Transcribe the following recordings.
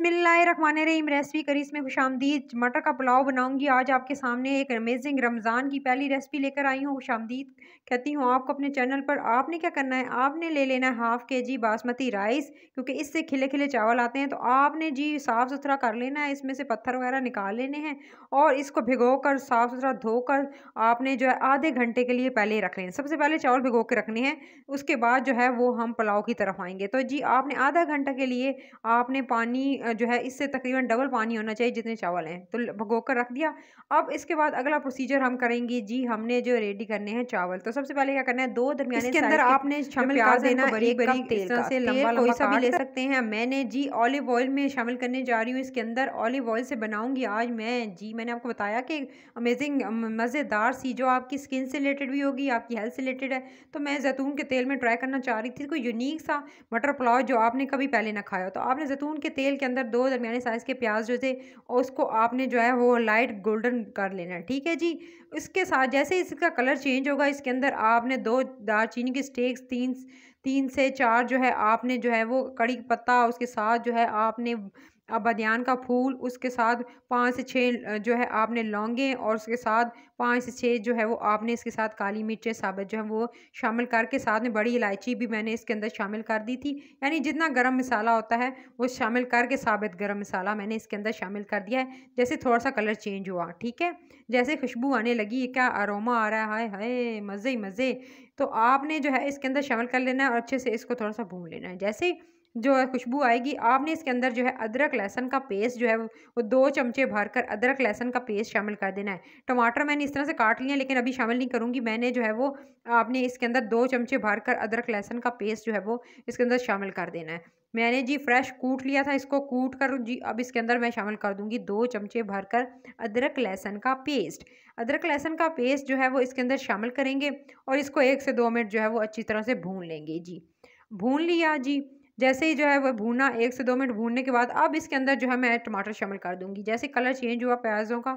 बिसमीम रेसिपी करी इसमें खुश आमदीद मटर का पुलाव बनाऊंगी आज आपके सामने एक अमेजिंग रमज़ान की पहली रेसिपी लेकर आई हूँ खुश आमदीद कहती हूँ आपको अपने चैनल पर आपने क्या करना है आपने ले लेना है हाफ़ के जी बासमती राइस क्योंकि इससे खिले खिले चावल आते हैं तो आपने जी साफ़ सुथरा कर लेना है इसमें से पत्थर वगैरह निकाल लेने हैं और इसको भिगो कर साफ़ सुथरा धोकर आपने जो है आधे घंटे के लिए पहले रख लेना सबसे पहले चावल भिगो के रखने हैं उसके बाद जो है वो हम पुलाव की तरफ आएंगे तो जी आपने आधा घंटा के लिए आपने पानी जो है इससे तकरीबन डबल पानी होना चाहिए जितने चावल हैं तो भगो कर रख दिया अब इसके बाद अगला प्रोसीजर हम करेंगे जी हमने जो रेडी करने हैं चावल तो सबसे पहले क्या करना है दो दरमियाने इसके अंदर आपने शामिल कर देना एक बड़ी तेल का से लंबा कोई सा भी ले सकते हैं मैंने जी ऑलिव ऑयल में शामिल करने जा रही हूँ इसके अंदर ऑलिव ऑयल से बनाऊंगी आज मैं जी मैंने आपको बताया कि अमेजिंग मज़ेदार सी जो आपकी स्किन से रिलेटेड भी होगी आपकी हेल्थ से रिलेटेड है तो मैं जैतून के तेल में ट्राई करना चाह रही थी कोई यूनिक सा मटर पुलाव जो आपने कभी पहले ना खाया तो आपने जैतून के तेल के अंदर दो दरमिया साइज़ के प्याज जो थे उसको आपने जो है वो लाइट गोल्डन कर लेना है ठीक है जी इसके साथ जैसे इसका कलर चेंज होगा इसके अंदर आपने दो दार चीनी के स्टेक्स तीन तीन से चार जो है आपने जो है वो कड़ी पत्ता उसके साथ जो है आपने अब बदयान का फूल उसके साथ पाँच से छः जो है आपने लौंगे और उसके साथ पाँच से छः जो है वो आपने इसके साथ काली मिर्चें साबित जो है वो शामिल करके साथ में बड़ी इलायची भी मैंने इसके अंदर शामिल कर दी थी यानी जितना गर्म मसाला होता है वो शामिल करके साबित गर्म मसाला मैंने इसके अंदर शामिल कर दिया है जैसे थोड़ा सा कलर चेंज हुआ ठीक है जैसे खुशबू आने लगी क्या अरोमा आ रहा है हाय हाय मज़े मज़े तो आपने जो है इसके अंदर शामिल कर लेना है और अच्छे से इसको थोड़ा सा भून लेना है जैसे जो है खुशबू आएगी आपने इसके अंदर जो है अदरक लहसन का पेस्ट जो है वो दो चमचे भरकर अदरक लहसन का पेस्ट शामिल कर देना है टमाटर मैंने इस तरह से काट लिया लेकिन अभी शामिल नहीं करूँगी मैंने जो है वो आपने इसके अंदर दो चमचे भरकर अदरक लहसन का पेस्ट जो है वो इसके अंदर शामिल कर देना है मैंने जी फ्रेश कूट लिया था इसको कूट कर जी अब इसके अंदर मैं शामिल कर दूंगी दो चमचे भरकर अदरक लहसन का पेस्ट अदरक लहसन का पेस्ट जो है वो इसके अंदर शामिल करेंगे और इसको एक से दो मिनट जो है वो अच्छी तरह से भून लेंगे जी भून लिया जी जैसे ही जो है वह भूना एक से दो मिनट भूनने के बाद अब इसके अंदर जो है मैं टमाटर शामिल कर दूँगी जैसे कलर चेंज हुआ प्याज़ों का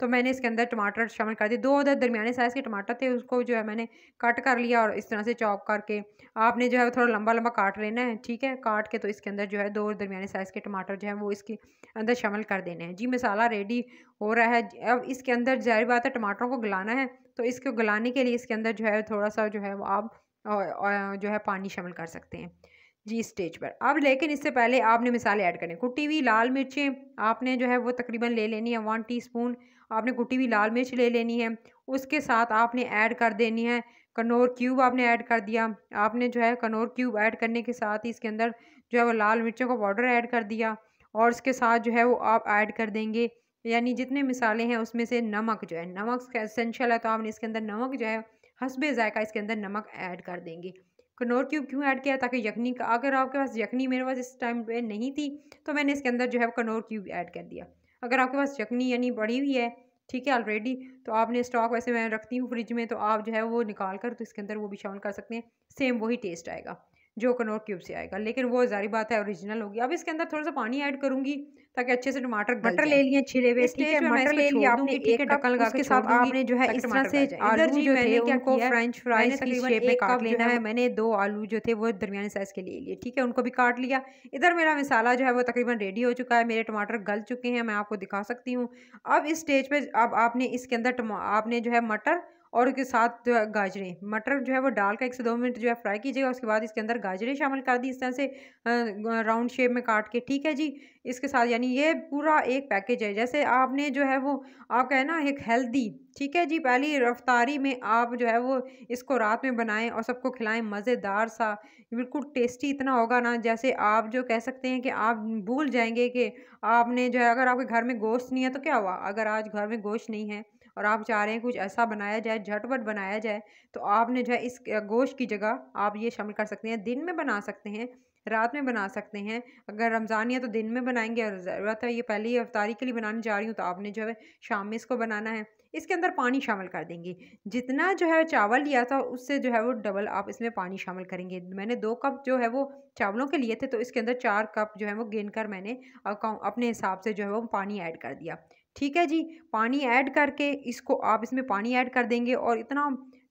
तो मैंने इसके अंदर टमाटर शामिल कर दिए दो उधर दरमियाने साइज़ के टमाटर थे उसको जो है मैंने कट कर लिया और इस तरह से चॉप करके आपने जो है थोड़ा लंबा लंबा काट लेना है ठीक है काट के तो इसके अंदर जो है दो दरमियाने साइज़ के टमाटर जो है वो इसके अंदर शामिल कर देने हैं जी मसाला रेडी हो रहा है अब इसके अंदर जाहिर बात है टमाटरों को गलाना है तो इसको गलाने के लिए इसके अंदर जो है थोड़ा सा जो है वो आप जो है पानी शामिल कर सकते हैं जी स्टेज पर अब लेकिन इससे पहले आपने मिसाले ऐड करनी कुटी हुई लाल मिर्चें आपने जो है वो तकरीबन ले लेनी है वन टीस्पून आपने कुटी हुई लाल मिर्च ले लेनी है उसके साथ आपने ऐड कर देनी है कनौर क्यूब आपने ऐड कर दिया आपने जो है कनौर क्यूब ऐड करने के साथ ही इसके अंदर जो है वो लाल मिर्चों का पाउडर ऐड कर दिया और इसके साथ जो है वो आप ऐड कर देंगे यानी जितने मिसाले हैं उसमें से नमक जो है नमक एसेंशियल है तो आपने इसके अंदर नमक जो है हसबे जायका इसके अंदर नमक ऐड कर देंगे कनौर क्यूब क्यों ऐड किया ताकि यखनी का अगर आपके पास यखनी मेरे पास इस टाइम पे नहीं थी तो मैंने इसके अंदर जो है कनौर क्यूब ऐड कर दिया अगर आपके पास यखनी यानी बढ़ी हुई है ठीक है ऑलरेडी तो आपने स्टॉक वैसे मैं रखती हूँ फ्रिज में तो आप जो है वो निकाल कर तो इसके अंदर वो भी शामिल कर सकते हैं सेम वही टेस्ट आएगा जो कनौर क्यूब से आएगा लेकिन वो जारी बात है ओरिजिनल होगी अब इसके अंदर थोड़ा सा पानी ऐड करूंगी ताकि अच्छे से टमाटर मटर ले लिए छिले हुए ठीक है मटर ले लिया आपने एक ढक्कन लगा के साथ आपने जो है इस तरह से आलू जो थे उनको फ्रेंच फ्राइज की शेप में काट लेना है मैंने दो आलू जो थे वो दरमियाने साइज़ के ले लिए ठीक है उनको भी काट लिया इधर मेरा मसाला जो है वो तकरीबन रेडी हो चुका है मेरे टमाटर गल चुके हैं मैं आपको दिखा सकती हूँ अब इस स्टेज पर अब आपने इसके अंदर आपने जो है मटर और उसके साथ जो है गाजरें मटर जो है वो डाल कर एक से दो मिनट जो है फ्राई कीजिएगा उसके बाद इसके अंदर गाजरे शामिल कर दी इस तरह से राउंड शेप में काट के ठीक है जी इसके साथ यानी ये पूरा एक पैकेज है जैसे आपने जो है वो आपका है ना एक हेल्दी ठीक है जी पहली रफ्तारी में आप जो है वो इसको रात में बनाएं और सबको खिलाएं मज़ेदार सा बिल्कुल टेस्टी इतना होगा ना जैसे आप जो कह सकते हैं कि आप भूल जाएंगे कि आपने जो है अगर आपके घर में गोश्त नहीं है तो क्या हुआ अगर आज घर में गोश्त नहीं है और आप चाह रहे हैं कुछ ऐसा बनाया जाए झटपट बनाया जाए तो आपने जो है इस गोश्त की जगह आप ये शामिल कर सकते हैं दिन में बना सकते हैं रात में बना सकते हैं अगर रमज़ान या तो दिन में बनाएंगे और ज़रूरत है ये पहली अवतारी के लिए बनाने जा रही हूँ तो आपने जो है शाम में इसको बनाना है इसके अंदर पानी शामिल कर देंगे जितना जो है चावल लिया था उससे जो है वो डबल आप इसमें पानी शामिल करेंगे मैंने दो कप जो है वो चावलों के लिए थे तो इसके अंदर चार कप जो है वो गिन कर मैंने अपने हिसाब से जो है वो पानी ऐड कर दिया ठीक है जी पानी ऐड करके इसको आप इसमें पानी ऐड कर देंगे और इतना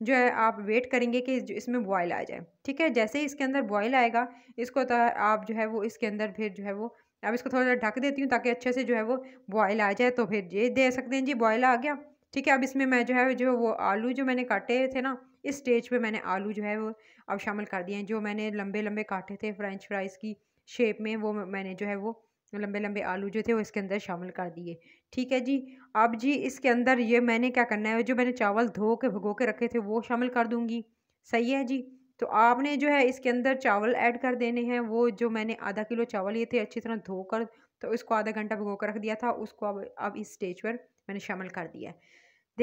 जो है आप वेट करेंगे कि इसमें बॉयल आ जाए ठीक है जैसे ही इसके अंदर बॉयल आएगा इसको तो आप जो है वो इसके अंदर फिर जो है वो अब इसको थोड़ा सा ढक देती हूँ ताकि अच्छे से जो है वो बॉयल आ जाए तो फिर ये दे सकते हैं जी बॉयल आ गया ठीक है अब इसमें मैं जो है जो वो आलू जो मैंने काटे थे ना इस स्टेज पे मैंने आलू जो है वो अब शामिल कर दिए हैं जो मैंने लंबे लंबे काटे थे फ्रेंच फ्राइज़ की शेप में वो मैंने जो है वो लंबे लंबे आलू जो थे वो इसके अंदर शामिल कर दिए ठीक है जी अब जी इसके अंदर ये मैंने क्या करना है जो मैंने चावल धो के भगो के रखे थे वो शामिल कर दूँगी सही है जी तो आपने जो है इसके अंदर चावल ऐड कर देने हैं वो जो मैंने आधा किलो चावल लिए थे अच्छी तरह धो कर तो उसको आधा घंटा भगो कर रख दिया था उसको अब अब इस स्टेज पर मैंने शामिल कर दिया है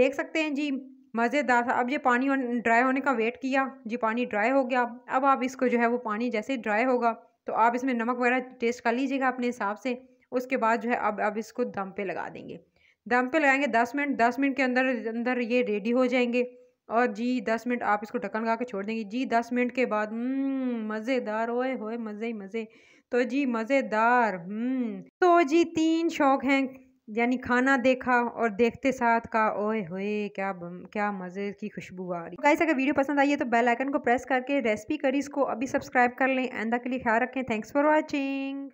देख सकते हैं जी मज़ेदार था अब ये पानी ड्राई होने का वेट किया जी पानी ड्राई हो गया अब आप इसको जो है वो पानी जैसे ड्राई होगा तो आप इसमें नमक वगैरह टेस्ट कर लीजिएगा अपने हिसाब से उसके बाद जो है अब अब इसको दम पे लगा देंगे दम पे लगाएंगे दस मिनट दस मिनट के अंदर अंदर ये रेडी हो जाएंगे और जी दस मिनट आप इसको ढक्कन लगा के छोड़ देंगे जी दस मिनट के बाद हम्म, मज़ेदार ओए होए मज़े ही मज़े तो जी मज़ेदार हम्म। तो जी तीन शौक हैं यानी खाना देखा और देखते साथ का ओए होए क्या क्या मज़े की खुशबू आ रही गाइस तो अगर वीडियो पसंद आई है तो बेल आइकन को प्रेस करके रेसिपी करीज को अभी सब्सक्राइब कर लें आइंदा के लिए ख्याल रखें थैंक्स फॉर वॉचिंग